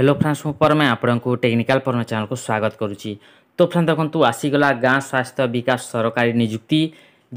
hello friends मु परमे आपंक technical परमे channel को स्वागत करुच्ची तो फ्रेंड देखु आसीगला गाँ स्वास्थ्य विकास सरकारी निजुक्ति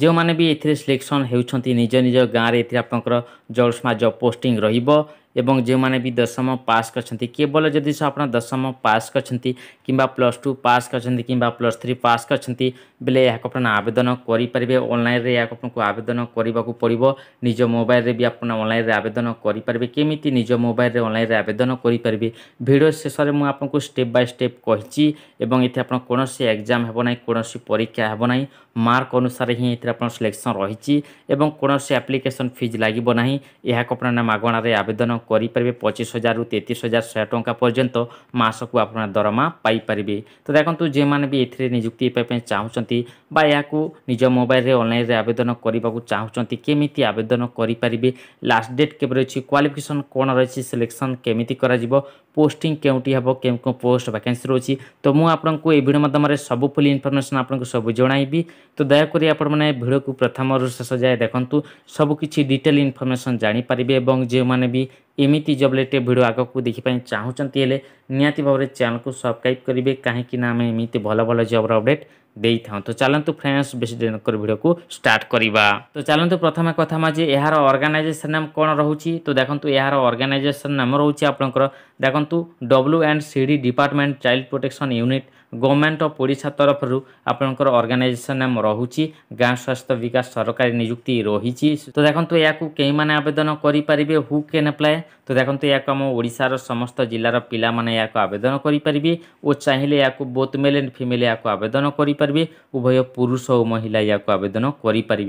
जो मैंने भी ये सिलेक्शन होज निज गाँव में एपर जलस्मा पोस्टिंग रोक ଏବଂ ଯେଉଁମାନେ ବି ଦଶମ ପାସ୍ କରିଛନ୍ତି କେବଳ ଯଦି ସେ ଆପଣ ଦଶମ ପାସ୍ କରିଛନ୍ତି କିମ୍ବା ପ୍ଲସ୍ ଟୁ ପାସ୍ କରିଛନ୍ତି କିମ୍ବା ପ୍ଲସ୍ ଥ୍ରୀ ପାସ୍ କରିଛନ୍ତି ବେଲେ ଏହାକୁ ଆପଣ ଆବେଦନ କରିପାରିବେ ଅନଲାଇନ୍ରେ ଏହାକୁ ଆପଣଙ୍କୁ ଆବେଦନ କରିବାକୁ ପଡ଼ିବ ନିଜ ମୋବାଇଲରେ ବି ଆପଣ ଅନଲାଇନ୍ରେ ଆବେଦନ କରିପାରିବେ କେମିତି ନିଜ ମୋବାଇଲରେ ଅନଲାଇନ୍ରେ ଆବେଦନ କରିପାରିବେ ଭିଡ଼ିଓ ଶେଷରେ ମୁଁ ଆପଣଙ୍କୁ ଷ୍ଟେପ୍ ବାଇ ଷ୍ଟେପ୍ କହିଛି ଏବଂ ଏଠି ଆପଣ କୌଣସି ଏକ୍ଜାମ୍ ହେବ ନାହିଁ କୌଣସି ପରୀକ୍ଷା ହେବ ନାହିଁ ମାର୍କ ଅନୁସାରେ ହିଁ ଏଥିରେ ଆପଣ ସିଲେକ୍ସନ୍ ରହିଛି ଏବଂ କୌଣସି ଆପ୍ଲିକେସନ୍ ଫିଜ୍ ଲାଗିବ ନାହିଁ ଏହାକୁ ଆପଣମାନେ ମାଗଣାରେ ଆବେଦନ କରିପାରିବେ ପଚିଶ ହଜାରରୁ ତେତିଶ ହଜାର ଶହେ ଟଙ୍କା ପର୍ଯ୍ୟନ୍ତ ମାସକୁ ଆପଣ ଦରମା ପାଇପାରିବେ ତ ଦେଖନ୍ତୁ ଯେଉଁମାନେ ବି ଏଥିରେ ନିଯୁକ୍ତି ପାଇବା ପାଇଁ ଚାହୁଁଛନ୍ତି ବା ଏହାକୁ ନିଜ ମୋବାଇଲରେ ଅନଲାଇନରେ ଆବେଦନ କରିବାକୁ ଚାହୁଁଛନ୍ତି କେମିତି ଆବେଦନ କରିପାରିବେ ଲାଷ୍ଟ ଡେଟ୍ କେବେ ରହିଛି କ୍ୱାଲିଫିକେସନ୍ କ'ଣ ରହିଛି ସିଲେକ୍ସନ୍ କେମିତି କରାଯିବ ପୋଷ୍ଟିଂ କେଉଁଠି ହେବ କେଉଁ କେଉଁ ପୋଷ୍ଟ ଭ୍ୟାକେନ୍ସି ରହୁଛି ତ ମୁଁ ଆପଣଙ୍କୁ ଏହି ଭିଡ଼ିଓ ମାଧ୍ୟମରେ ସବୁ ଫୁଲ୍ ଇନଫର୍ମେସନ୍ ଆପଣଙ୍କୁ ସବୁ ଜଣାଇବି ତ ଦୟାକରି ଆପଣମାନେ ଭିଡ଼ିଓକୁ ପ୍ରଥମରୁ ଶେଷ ଯାଏ ଦେଖନ୍ତୁ ସବୁକିଛି ଡିଟେଲ୍ ଇନଫର୍ମେସନ୍ ଜାଣିପାରିବେ ଏବଂ ଯେଉଁମାନେ ବି ଏମିତି ଜବ୍ ରିଲେଟେଡ଼୍ ଭିଡ଼ିଓ ଆଗକୁ ଦେଖିପାଇଁ ଚାହୁଁଛନ୍ତି ହେଲେ ନିହାତି ଭାବରେ ଚ୍ୟାନେଲ୍କୁ ସବସ୍କ୍ରାଇବ୍ କରିବେ କାହିଁକିନା ଆମେ ଏମିତି ଭଲ ଭଲ ଜବ୍ର ଅପଡ଼େଟ୍ ଦେଇଥାଉ ତ ଚାଲନ୍ତୁ ଫ୍ରେଣ୍ଡସ୍ ବେଶୀ ଡେରି କରି ଭିଡ଼ିଓକୁ ଷ୍ଟାର୍ଟ କରିବା ତ ଚାଲନ୍ତୁ ପ୍ରଥମେ କଥା ମା ଯେ ଏହାର ଅର୍ଗାନାଇଜେସନ୍ ନାମ କ'ଣ ରହୁଛି ତ ଦେଖନ୍ତୁ ଏହାର ଅର୍ଗାନାଇଜେସନ୍ ନାମ ରହୁଛି ଆପଣଙ୍କର ଦେଖନ୍ତୁ W and C D department child protection unit government of Odisha তরফরু আপনার অর্গানাইজেসন নাম রয়েছে গাঁ স্বাস্থ্য বিকাশ সরকারি নিযুক্তি রয়েছে তো দেখুন এখন কে মানে আবেদন করে পারে হু কেন আপ্লায় তো দেখুন এখন আমার ওড়িশার সমস্ত জেলার পিলা মানে এখন আবেদন করে পারে ও চাইলে এখন বোথ মেল এন্ড ফিমেল এখন আবেদন করে পারে উভয় পুরুষ ও মহিলা এখন আবেদন করে পারে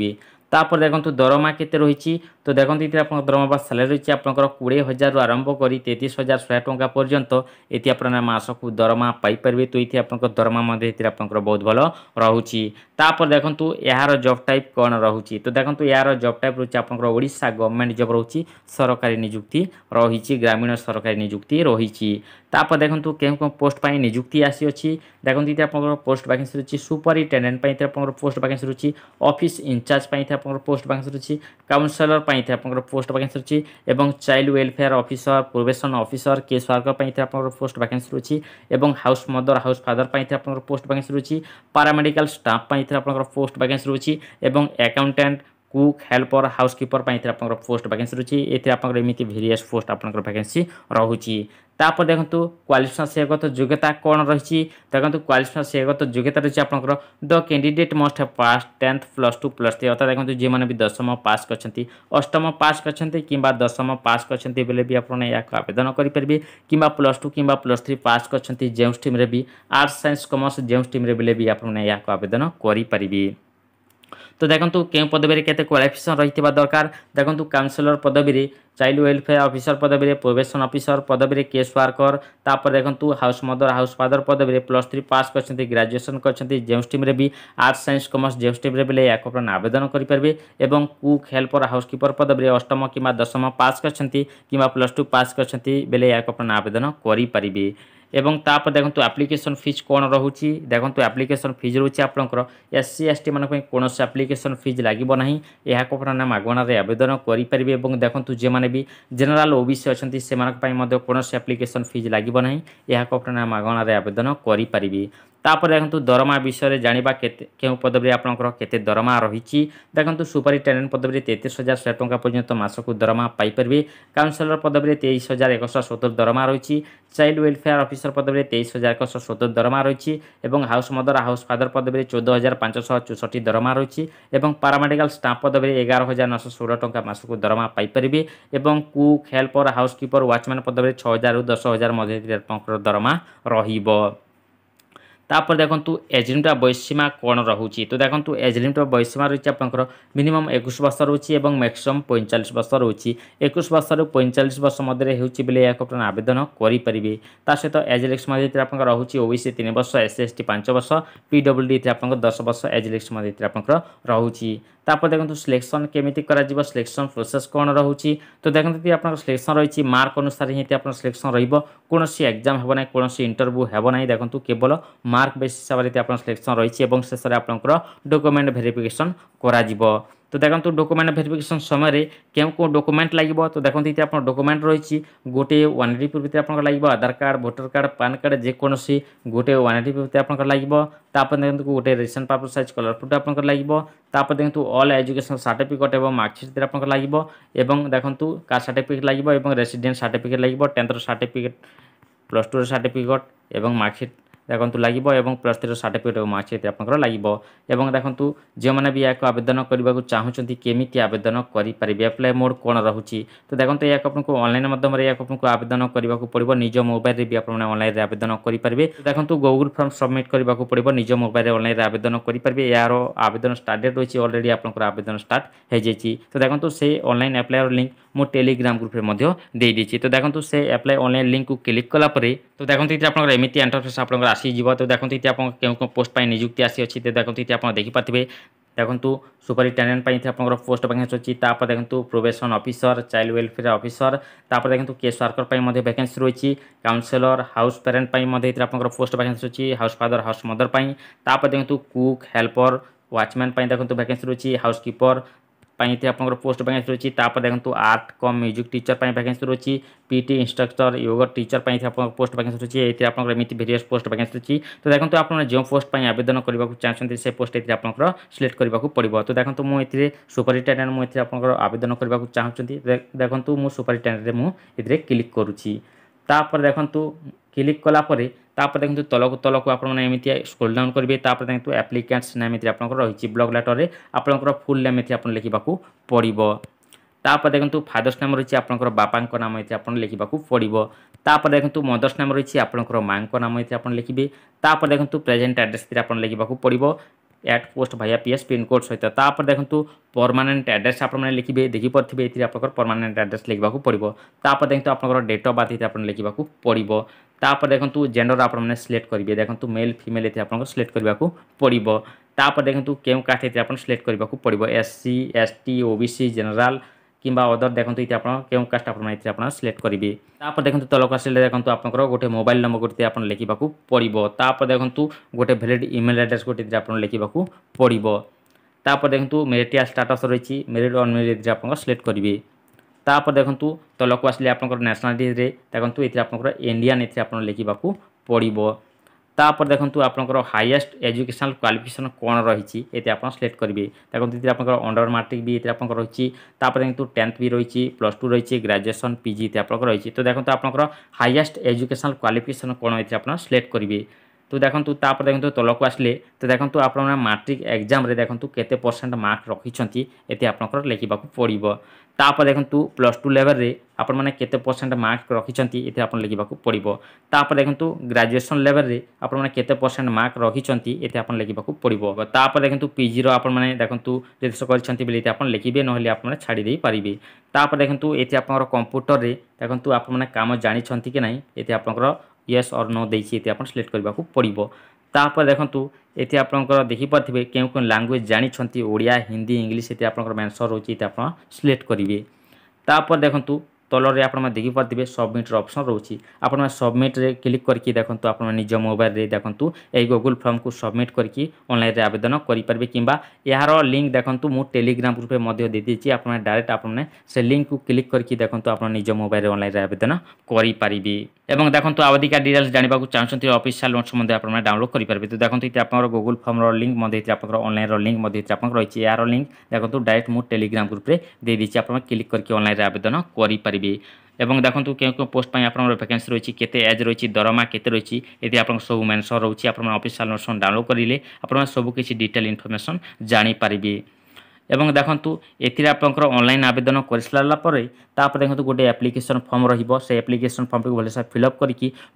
তাপরে দেখুন দরমা কেতে রয়েছে তো দেখুন এটি আপনার দরমা বা স্যালারি রয়েছে আপনার কোড়ি হাজার আরম্ভ করে তেত্রিশ হাজার শহে টঙ্কা পর্যন্ত এটি আপনার মাসক দরমা পাইপারে তো এটি আপনার দরমা মধ্যে এটি আপনার বহু ভালো রয়েছে তাপরে দেখুন এর জব টাইপ কণ রয়েছে তো দেখুন এর জব টাইপ রয়েছে আপনার ওড়শা গভর্নমেন্ট জব রয়েছে সরকারি নিযুক্তি রয়েছে গ্রামীণ সরকারি নিযুক্তি রয়েছে তাপরে দেখুন কেউ কেউ পোস্ট পাই নিযুক্তি আসিছি দেখুন এটি আপনার পোস্ট ভ্যাকেন্সি রয়েছে সুপারিটেডেন্ট আপনার পোস্ট ভ্যাকেন্সি রয়েছে অফিস ইনচার্জ ଆପଣଙ୍କର ପୋଷ୍ଟ ଭାକାନ୍ସି ରହିଛି କାଉନସେଲର ପାଇଁ ଏଥିରେ ଆପଣଙ୍କର ପୋଷ୍ଟ ଭାକାନ୍ସି ରହିଛି ଏବଂ child welfare officer probation officer case worker ପାଇଁ ଏଥିରେ ଆପଣଙ୍କର ପୋଷ୍ଟ ଭାକାନ୍ସି ରହିଛି ଏବଂ ହାଉସ୍ ମଦର ହାଉସ୍ ଫାଦର ପାଇଁ ଏଥିରେ ଆପଣଙ୍କର ପୋଷ୍ଟ ଭାକାନ୍ସି ରହିଛି ପାରାମେଡ଼ିକାଲ ଷ୍ଟାଫ୍ ପାଇଁ ଏଥିରେ ଆପଣଙ୍କର ପୋଷ୍ଟ ଭାକାନ୍ସି ରହିଛି ଏବଂ ଆକାଉଣ୍ଟାଣ୍ଟ কুক ହେଲ୍ପର ହାଉସକିପର ପାଇଁ ଏଥିରେ ଆପଣଙ୍କର ପୋଷ୍ଟ ଭ୍ୟାକେନ୍ସି ରହୁଛି ଏଥିରେ ଆପଣଙ୍କର ଏମିତି ଭେରିୟସ୍ ପୋଷ୍ଟ ଆପଣଙ୍କର ଭ୍ୟାକେନ୍ସି ରହୁଛି ତାପରେ ଦେଖନ୍ତୁ କ୍ୱାଲିଫିକେସନ୍ ସେଗତ ଯୋଗ୍ୟତା କ'ଣ ରହିଛି ଦେଖନ୍ତୁ କ୍ୱାଲିଫିକେସନ୍ ସେଗତ ଯୋଗ୍ୟତା ରହିଛି ଆପଣଙ୍କର the candidate must have pass tenth plus two plus three ଅର୍ଥାৎ ଦେଖନ୍ତୁ ଯେଉଁମାନେ ବି ଦଶମ ପାସ୍ କରିଛନ୍ତି ଅଷ୍ଟମ ପାସ୍ କରିଛନ୍ତି କିମ୍ବା ଦଶମ ପାସ୍ କରିଛନ୍ତି ବେଲେ ବି ଆପଣ ଏହାକୁ ଆବେଦନ କରିପାରିବେ କିମ୍ବା ପ୍ଲସ୍ ଟୁ କିମ୍ବା ପ୍ଲସ୍ ଥ୍ରୀ ପାସ୍ କରିଛନ୍ତି ଯେଉଁ ଷ୍ଟ୍ରିମ୍ରେ ବି ଆର୍ଟ୍ସ ସାଇନ୍ସ କମର୍ସ ଯେଉଁ ଷ୍ଟ୍ରିମ୍ରେ ବେଲେ ବି ଆପଣ ଏହାକୁ ଆବେଦନ କରିପାରିବେ তো দেখন্তু কেউ পদবীরে কেতে কোয়ালিফিকেসন রহিথিবা দরকার দেখন্তু কাউন্সিলর পদবীরে চাইল্ড ওয়েলফেয়ার অফিসর পদবীরে প্রোবেশন অফিসর পদবীরে কেস ওয়ার্কর তাপরে দেখন্তু হাউস মদর হাউস ফাদর পদবীরে প্লস থ্রি পাস করছেন গ্রাজুয়েসন করছেন যে স্ট্রিমে বি আর্টস সাইন্স কমর্স যে স্ট্রিমে বলে ইয়াকু আপনার আবেদন করিপারবে এবং কুক হেল্পর হাউসকিপর পদবীরে অষ্টম কিংবা দশম পাস করছেন কিংবা প্লস টু পাস করছেন বেলে ইয়াকু আপনার আবেদন করিপারিবে এবং তাপরে দেখুন আপ্লিকেসন ফিজ কোণ রয়েছে দেখুন আপ্লিকেসন ফিজ রয়েছে আপনার এসসি এসটি মানুষ কোণী আপ্লিকেসন ফিজ লাগব না আপনার মাগণার আবেদন করে পারে এবং দেখুন যে বি জেনেল ওবিসি অনেক সে কোণী আপ্লিকেসন ফিজ লাগব না আপনার মাগণার আবেদন করে পারে ତାପରେ ଦେଖନ୍ତୁ ଦରମା ବିଷୟରେ ଜାଣିବା କେତେ କେଉଁ ପଦବୀରେ ଆପଣଙ୍କର କେତେ ଦରମା ରହିଛି ଦେଖନ୍ତୁ ସୁପରିଟେଣ୍ଡେଣ୍ଟ ପଦବୀରେ ତେତିଶ ହଜାର ଶହେ ଟଙ୍କା ପର୍ଯ୍ୟନ୍ତ ମାସକୁ ଦରମା ପାଇପାରିବେ କାଉନସିଲର ପଦବୀରେ ତେଇଶ ହଜାର ଏକଶହ ସତୁରି ଦରମା ରହିଛି ଚାଇଲ୍ଡ ୱେଲଫେୟାର ଅଫିସର ପଦବୀରେ ତେଇଶ ହଜାର ଏକଶହ ସତୁରି ଦରମା ରହିଛି ଏବଂ ହାଉସ୍ ମଦର ହାଉସ୍ ଫାଦର ପଦବୀରେ ଚଉଦ ହଜାର ପାଞ୍ଚଶହ ଚଉଷଠି ଦରମା ରହିଛି ଏବଂ ପାରାମେଡ଼ିକାଲ ଷ୍ଟାମ୍ପ ପଦବୀରେ ଏଗାର ହଜାର ନଅଶହ ଷୋହଳ ଟଙ୍କା ମାସକୁ ଦରମା ପାଇପାରିବେ ଏବଂ cook helper housekeeper watchman ପଦବୀରେ ଛଅ ହଜାରରୁ ଦଶ ହଜାର ମଧ୍ୟରେ ଆପଣଙ୍କର ଦରମା ରହିବ তাপরে দেখন্তু এজ লিমিটর বয়সীমা কোণ রয়েছে তো দেখন্তু এজ লিমিটর বয়সীমা রয়েছে আপনার মিনিমম একুশ বর্ষ রয়েছে এবং ম্যাক্সিমম পঁয়চাশ বর্ষ রয়েছে একুশ বর্ষর পঁয়চাশ বর্ষ মধ্যে হচ্ছে বলে আপনার আবেদন করে পারে তা সহ এজ লিক্স মধ্যে আপনার রয়েছে ওবিসি তিন বর্ষ এস এস টি পাঁচ বর্ষ পিডব্লুডি আপনার দশ বর্ষ এজ লিক্স মধ্যে আপনার রয়েছে তারপর দেখুন সিলেকশন কেমিতি করা সিলেকশন প্রোসেস কোণ রয়েছে তো দেখুন যদি আপনার সিলেকশন রয়েছে মার্ক অনুসারে হি আপনার সিলেকশন রহব কোণী এক্সাম হব না কোণী ইন্টরভ্যু হব না দেখুন কেবল মার্ক বেস হিসাবে আপনার সিলেকশন রয়েছে এবং শেষে আপনার ডকুমেন্ট ভেরিফিকেসন করা তো ଦେଖନ୍ତୁ ଡକୁମେଣ୍ଟ ଭେରିଫିକେସନ୍ ସମୟରେ କେଉଁ କେଉଁ ଡକୁମେଣ୍ଟ ଲାଗିବ ତ ଦେଖନ୍ତୁ ଏଠି ଆପଣ ଡକୁମେଣ୍ଟ ରହିଛି ଗୋଟିଏ ୱାନ୍ ଡି ପ୍ରଭୃତି ଆପଣଙ୍କର ଲାଗିବ Aadhaar card voter card PAN card ଯେକୌଣସି ଗୋଟିଏ ୱାନ୍ ଡି ପ୍ରଭୃତି ଆପଣଙ୍କର ଲାଗିବ ତାପରେ ଦେଖନ୍ତୁ ଗୋଟିଏ ରେସନ୍ ପାପର ସାଇଜ୍ କଲର୍ ଫଟୋ ଆପଣଙ୍କର ଲାଗିବ ତାପରେ ଦେଖନ୍ତୁ ଅଲ୍ ଏଜୁକେସନ୍ ସାର୍ଟିଫିକେଟ୍ ଏବଂ ମାର୍କସିଟ୍ ଆପଣଙ୍କର ଲାଗିବ ଏବଂ ଦେଖନ୍ତୁ କାଷ୍ଟ ସାର୍ଟିଫିକେଟ୍ ଲାଗିବ ଏବଂ ରେସିଡେଣ୍ଟ ସାର୍ଟିଫିକେଟ୍ ଲାଗିବ ଟେନ୍ଥର ସାର୍ଟିଫିକେଟ୍ ପ୍ଲସ୍ ଟୁର ସାର୍ଟିଫିକେଟ୍ ଏବଂ ମାର୍କସିଟ୍ ଦେଖନ୍ତୁ ଲାଗିବ ଏବଂ ପ୍ଲସ୍ ଥ୍ରୀର ସାର୍ଟିଫିକେଟ୍ ଏବଂ ମାର୍କ ସେଥିରେ ଆପଣଙ୍କର ଲାଗିବ ଏବଂ ଦେଖନ୍ତୁ ଯେଉଁମାନେ ବି ଏହାକୁ ଆବେଦନ କରିବାକୁ ଚାହୁଁଛନ୍ତି କେମିତି ଆବେଦନ କରିପାରିବେ ଆପ୍ଲାଏ ମୋଡ଼୍ କ'ଣ ରହୁଛି ତ ଦେଖନ୍ତୁ ଏହାକୁ ଆପଣଙ୍କୁ ଅନଲାଇନ୍ ମାଧ୍ୟମରେ ଏହାକୁ ଆପଣଙ୍କୁ ଆବେଦନ କରିବାକୁ ପଡ଼ିବ ନିଜ ମୋବାଇଲରେ ବି ଆପଣମାନେ ଅନଲାଇନ୍ରେ ଆବେଦନ କରିପାରିବେ ଦେଖନ୍ତୁ ଗୁଗୁଲ୍ ଫର୍ମ ସବମିଟ୍ କରିବାକୁ ପଡ଼ିବ ନିଜ ମୋବାଇଲରେ ଅନଲାଇନ୍ରେ ଆବେଦନ କରିପାରିବେ ଏହାର ଆବେଦନ ଷ୍ଟାର୍ଟ ଡେଟ୍ ରହିଛି ଅଲରେଡ଼ି ଆପଣଙ୍କର ଆବେଦନ ଷ୍ଟାର୍ଟ ହୋଇଯାଇଛି ତ ଦେଖନ୍ତୁ ସେ ଅନଲାଇନ୍ ଆପ୍ଲାଏର ଲିଙ୍କ୍ ମୁଁ ଟେଲିଗ୍ରାମ ଗ୍ରୁପରେ ମଧ୍ୟ ଦେଇଦେଇଛି ତ ଦେଖନ୍ତୁ ସେ ଆପ୍ଲାଏ ଅନଲାଇନ୍ ଲିଙ୍କ୍କୁ କ୍ଲିକ୍ କଲା ପରେ ତ ଦେଖନ୍ତୁ ଏଠି ଆପଣଙ୍କର ଏମିତି ଏଣ୍ଟରଫେସ୍ ଆପଣଙ୍କର ଆସିଯିବ ତ ଦେଖନ୍ତୁ ଏଠି ଆପଣ କେଉଁ କେଉଁ ପୋଷ୍ଟ ପାଇଁ ନିଯୁକ୍ତି ଆସିଅଛି ତ ଦେଖନ୍ତୁ ଏଠି ଆପଣ ଦେଖିପାରୁଥିବେ ଦେଖନ୍ତୁ ସୁପରିଟେଣ୍ଡେଣ୍ଟ ପାଇଁ ଏଠି ଆପଣଙ୍କର ପୋଷ୍ଟ ଭ୍ୟାକେନ୍ସି ଅଛି ତାପରେ ଦେଖନ୍ତୁ probation officer child welfare officer ତାପରେ ଦେଖନ୍ତୁ କେସ୍ ୱାର୍କର ପାଇଁ ମଧ୍ୟ ଭ୍ୟାକେନ୍ସି ରହିଛି କାଉନସେଲର ହାଉସ୍ ପ୍ୟାରେଣ୍ଟ ପାଇଁ ମଧ୍ୟ ଏଥିରେ ଆପଣଙ୍କର ପୋଷ୍ଟ ଭ୍ୟାକେନ୍ସି ଅଛି ହାଉସ୍ ଫାଦର ହାଉସ୍ ମଦର ପାଇଁ ତାପରେ ଦେଖନ୍ତୁ କୁକ୍ ହେଲ୍ପର ୱାଚମ୍ୟାନ୍ ପାଇଁ ଦେଖନ୍ତୁ ଭ୍ୟାକେନ୍ସି ରହିଛି ହାଉସ୍ କିପର পাইঁ আপনার পোস্ট ভ্যাকেন্সি রয়েছে তাপরে দেখুন art cum music teacher vacancy রয়েছে পিটি ইনস্ট্রক্টর যোগা টিচর আপনার পোস্ট ভ্যাকেন্সি রয়েছে এতে আপনার এমনি ভেরিয়াস পোস্ট ভ্যাকেন্সি রয়েছে তো দেখুন আপনার যে পোস্ট আবেদন করা চাহিদা সে পোস্ট এতে আপনার সিলেক্ট করা পড়ব তো দেখুন মু এতে সুপারিটেডেন্ট মু এতে আপনার আবেদন করা চাহুন দেখুন মু সুপারিটেডেন্টে মু এতে ক্লিক করুছি তাপরে দেখুন ক্লিক কলাপরে ତାପରେ ଦେଖନ୍ତୁ ତଳକୁ ତଳକୁ ଆପଣମାନେ ଏମିତି ସ୍କ୍ରୋଲ୍ ଡାଉନ୍ କରିବେ ତାପରେ ଦେଖନ୍ତୁ ଆପ୍ଲିକାଣ୍ଟସ୍ ନେମ୍ ଏଥିରେ ଆପଣଙ୍କର ରହିଛି ବ୍ଲକ୍ ଲେଟର୍ରେ ଆପଣଙ୍କର ଫୁଲ୍ ନେମ୍ ଏଥିରେ ଆପଣ ଲେଖିବାକୁ ପଡ଼ିବ ତାପରେ ଦେଖନ୍ତୁ ଫାଦର୍ସ ନାମ ରହିଛି ଆପଣଙ୍କର ବାପାଙ୍କ ନାମ ଏଥିରେ ଆପଣ ଲେଖିବାକୁ ପଡ଼ିବ ତାପରେ ଦେଖନ୍ତୁ ମଦର୍ସ ନାମ ରହିଛି ଆପଣଙ୍କର ମାଆଙ୍କ ନାମ ଏଥିରେ ଆପଣ ଲେଖିବେ ତାପରେ ଦେଖନ୍ତୁ ପ୍ରେଜେଣ୍ଟ ଆଡ୍ରେସ୍ ଏଥିରେ ଆପଣ ଲେଖିବାକୁ ପଡ଼ିବ एट पोस्ट भाया पी एस पिनकोड सहित तापर देखु परमानेंट आड्रेस आपने लिखे देखिपे ये आप आड्रेस लिखा पड़ो तापर देखते आप डेट अफ बार्थ ये आप लिखा पड़ो तापर देखते जेंडर आपने सिलेक्ट करेंगे देखते मेल फिमेल ये आपको सिलेक्ट करा पड़ो तापर देखते क्यों कास्ट ये आप सिलेक्ट करा पड़ो S C S T O B C general কিংবা ଅଦର ଦେଖନ୍ତୁ ଏଇଠି ଆପଣ କେଉଁ କାଷ୍ଟ ଆପଣ ଏଥିରେ ଆପଣ ସିଲେକ୍ଟ କରିବେ ତାପରେ ଦେଖନ୍ତୁ ତଳକୁ ଆସିଲେ ଦେଖନ୍ତୁ ଆପଣଙ୍କର ଗୋଟେ ମୋବାଇଲ ନମ୍ବର ଗୋଟେ ଆପଣ ଲେଖିବାକୁ ପଡ଼ିବ ତାପରେ ଦେଖନ୍ତୁ ଗୋଟେ ଭ୍ୟାଲିଡ଼ ଇମେଲ ଆଡ୍ରେସ୍ ଗୋଟେ ଏଥିରେ ଆପଣ ଲେଖିବାକୁ ପଡ଼ିବ ତାପରେ ଦେଖନ୍ତୁ ମେରିଟିଆ ଷ୍ଟାଟସ୍ ରହିଛି ମେରିଡ଼ ଅନମେରିଡ଼ ଏଥିରେ ଆପଣ ସିଲେକ୍ଟ କରିବେ ତାପରେ ଦେଖନ୍ତୁ ତଳକୁ ଆସିଲେ ଆପଣଙ୍କର ନ୍ୟାସନାଲିଟିରେ ଦେଖନ୍ତୁ ଏଥିରେ ଆପଣଙ୍କର ଇଣ୍ଡିଆନ୍ ଏଥିରେ ଆପଣ ଲେଖିବାକୁ ପଡ଼ିବ তাপরে দেখুন আপনার হাইয়েস্ট এজুকেশনাল ক্বালিফিকেসন কোণ রয়েছে এতে আপনার সিলেক্ট করবে দেখুন এতে আপনার অন্ডর মাট্রিক বি এতে আপনার রয়েছে তাপরে কিন্তু টেন্থ বি রয়েছে প্লস টু রয়েছে গ্রাজুয়েসন পিজি এতে আপনার রয়েছে তো দেখুন আপনার হাইয়েস্ট এজুকেশনাল ক্বালিফিকেসন কোণ এতে আপনার সিলেক্ট করবে তো ଦେଖନ୍ତୁ ତାପରେ ଦେଖନ୍ତୁ ତଳକୁ ଆସିଲେ ତ ଦେଖନ୍ତୁ ଆପଣମାନେ ମାଟ୍ରିକ୍ ଏକ୍ଜାମ୍ରେ ଦେଖନ୍ତୁ କେତେ ପରସେଣ୍ଟ ମାର୍କ ରଖିଛନ୍ତି ଏଠି ଆପଣଙ୍କର ଲେଖିବାକୁ ପଡ଼ିବ ତାପରେ ଦେଖନ୍ତୁ ପ୍ଲସ୍ ଟୁ ଲେଭେଲ୍ରେ ଆପଣମାନେ କେତେ ପରସେଣ୍ଟ ମାର୍କ ରଖିଛନ୍ତି ଏଥିରେ ଆପଣ ଲେଖିବାକୁ ପଡ଼ିବ ତାପରେ ଦେଖନ୍ତୁ ଗ୍ରାଜୁଏସନ୍ ଲେଭେଲ୍ରେ ଆପଣମାନେ କେତେ ପରସେଣ୍ଟ ମାର୍କ ରଖିଛନ୍ତି ଏଥିରେ ଆପଣ ଲେଖିବାକୁ ପଡ଼ିବ ତାପରେ ଦେଖନ୍ତୁ ପିଜିର ଆପଣମାନେ ଦେଖନ୍ତୁ ରେଜିଷ୍ଟର କରିଛନ୍ତି ବୋଲି ଏଠି ଆପଣ ଲେଖିବେ ନହେଲେ ଆପଣମାନେ ଛାଡ଼ି ଦେଇପାରିବେ ତାପରେ ଦେଖନ୍ତୁ ଏଠି ଆପଣଙ୍କର କମ୍ପ୍ୟୁଟରରେ ଦେଖନ୍ତୁ ଆପଣମାନେ କାମ ଜାଣିଛନ୍ତି କି ନାହିଁ ଏଠି ଆପଣଙ୍କର ୟେସ୍ ଅର୍ ନୋ ଦେଇଛି ଏଠି ଆପଣ ସିଲେକ୍ଟ କରିବାକୁ ପଡ଼ିବ ତାପରେ ଦେଖନ୍ତୁ ଏଠି ଆପଣଙ୍କର ଦେଖିପାରୁଥିବେ କେଉଁ କେଉଁ ଲାଙ୍ଗୁଏଜ୍ ଜାଣିଛନ୍ତି ଓଡ଼ିଆ ହିନ୍ଦୀ ଇଂଲିଶ ଏଠି ଆପଣଙ୍କର ମେନ୍ସର୍ ରହୁଛି ଏଠି ଆପଣ ସିଲେକ୍ଟ କରିବେ ତାପରେ ଦେଖନ୍ତୁ তলরে আপনার দেখিপারে সবমিট্র অপসন রয়েছে আপনার সবমিট্রে ক্লিক করি দেখুন আপনার নিজ মোবাইলে দেখুন এই গুগল ফর্মক সবমিট করি অনলাইনে আবেদন করে পারবে কিংবা এর লিঙ্ক দেখুন মু টেলিগ্রাম গ্রুপে দিয়েছি আপনার ডাইরেক্ট আপনার সে লিঙ্ক ক্লিক করি দেখুন আপনার নিজ মোবাইলে অনলাইনে আবেদন করে পারবে এবং দেখুন আবেদিকা ডিটেলস জাঁয়া চাহুন অফিসিয়াল নোট সম্বন্ধে আপনার ডাউনলোড করে পারবে তো দেখুন এটি আপনার গুগল ফর্মর লিঙ্ক আপনার অনলাইনর লিঙ্ক আপনার রয়েছে এর লিঙ্ক দেখুন ডাইরেক্ট মু টেলিগ্রাম গ্রুপে দিয়ে দিয়েছি আপনার ক্লিক করি অনলাইনে আবেদন করে পারিবে এবং দেখন্তু কেউ কেউ পোস্ট পাই আপনার ভ্যাকেন্সি রয়েছে কেতে এজ রয়েছে দরমা কেতে রয়েছে এতে আপনার সব মেনশন রয়েছে আপনার অফিসিয়াল নোটসন ডাউনলোড করিলে আপনার সবু কিছু ডিটেল ইনফরমেসন জাঁপারে এবং দেখন্তু এতে আপনার অনলাইন আবেদন করে সারা পরে তাপরে দেখুন গোটে আপ্লিকেসন ফর্ম রহব সেই আপ্লিকেসন ফর্মটি ভালসে ফিল অপ করি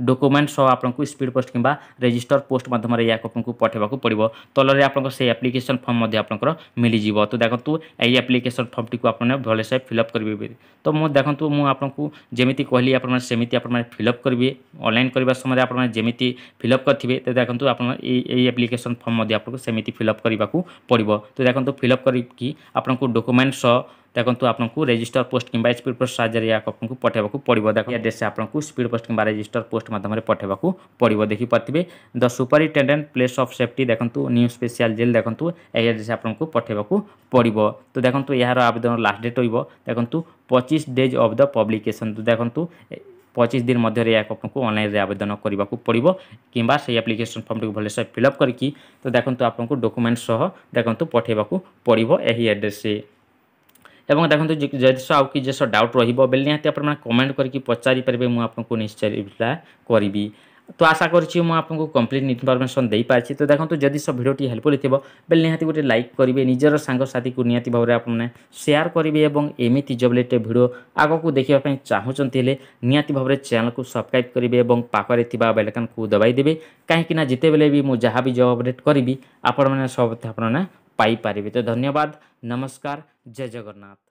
ডকুমেন্ট সহ আপনার স্পিড পোস্ট কিংবা রেজিষ্টর পোস্ট মাধ্যমে ইয়াকে আপনার পঠাইবাকে পড়ব তলরে আপনার সেই আপ্লিকেসন ফর্ম আপনার মিলিযোগ তো দেখুন এই আপ্লিকেসন ফর্মটি আপনার ভালসে ফিল অপ করবে তো মু দেখুন মু আপনার যেমি কহিলি আপনার সেমিতি আপনার ফিল অপ করবে অনলাইন করার সময় আপনার যেমি ফিল অপ করবে তো দেখুন আপনার এই এই আপ্লিকেসন ফর্ম আপনার সেমিতি ফিল অপ করা পড়ব তো দেখুন ফিল অপ করি କି ଆପଣଙ୍କୁ ଡକୁମେଣ୍ଟ ସହ ଦେଖନ୍ତୁ ଆପଣଙ୍କୁ ରେଜିଷ୍ଟର ପୋଷ୍ଟ କିମ୍ବା ସ୍ପିଡ଼ ପୋଷ୍ଟ ସାହାଯ୍ୟରେ ଏହାକୁ ଆପଣଙ୍କୁ ପଠାଇବାକୁ ପଡ଼ିବ ଦେଖ ଆଡ୍ରେସ୍ରେ ଆପଣଙ୍କୁ ସ୍ପିଡ଼ ପୋଷ୍ଟ କିମ୍ବା ରେଜିଷ୍ଟର ପୋଷ୍ଟ ମାଧ୍ୟମରେ ପଠାଇବାକୁ ପଡ଼ିବ ଦେଖିପାରୁଥିବେ the superintendent place of safety ଦେଖନ୍ତୁ ନ୍ୟୁ ସ୍ପେସିଆଲ ଜେଲ୍ ଦେଖନ୍ତୁ ଏହି ଆଡ୍ରେସ୍ରେ ଆପଣଙ୍କୁ ପଠାଇବାକୁ ପଡ଼ିବ ତ ଦେଖନ୍ତୁ ଏହାର ଆବେଦନ ଲାଷ୍ଟ ଡେଟ୍ ରହିବ ଦେଖନ୍ତୁ ପଚିଶ ଡେଜ୍ ଅଫ୍ ଦ ପବ୍ଲିକେସନ୍ ଦେଖନ୍ତୁ পঁচিশ দিন মধ্যে ইয়াকে আপনার অনলাইনে আবেদন করা পড়ব কিংবা সেই আপ্লিকেসন ফর্মটি ভালসে ফিলঅপ করি তো দেখুন আপনার ডকুমেন্ট সহ দেখুন পঠাইবা পড়ব এই আড্রেসে এবং দেখুন যদি সব কিছু ডাউট রহব বেলে নিহতি আপনার কমেন্ট করি পচারি পারে মু আপনার নিশ্চয় রিপ্লাই করবি তো আশা করছি মু আপনার কমপ্লিট ইনফরমেসন দিয়েপারছি তো দেখুন যদি সব ভিডিওটি হেল্পফুল থাকবে বেলে নিহতি গোটে লাইক করবে নিজের সাংসাথী নিহতি ভাবে আপনার সেয়ার করবে এবং এমিতি জব রিলেটেড ভিডিও আগুক দেখা চাহুমান হলে নিহতি ভাবে চ্যানেলকে সবসক্রাইব করবে এবং পাখে থাকা বেলকানু দবাই দেবে কিনা যেতবে বি মু যা বি জব অপডেট করবি আপনার সব আপনার পাইপারে তো ধন্যবাদ নমস্কার জয় জগন্নাথ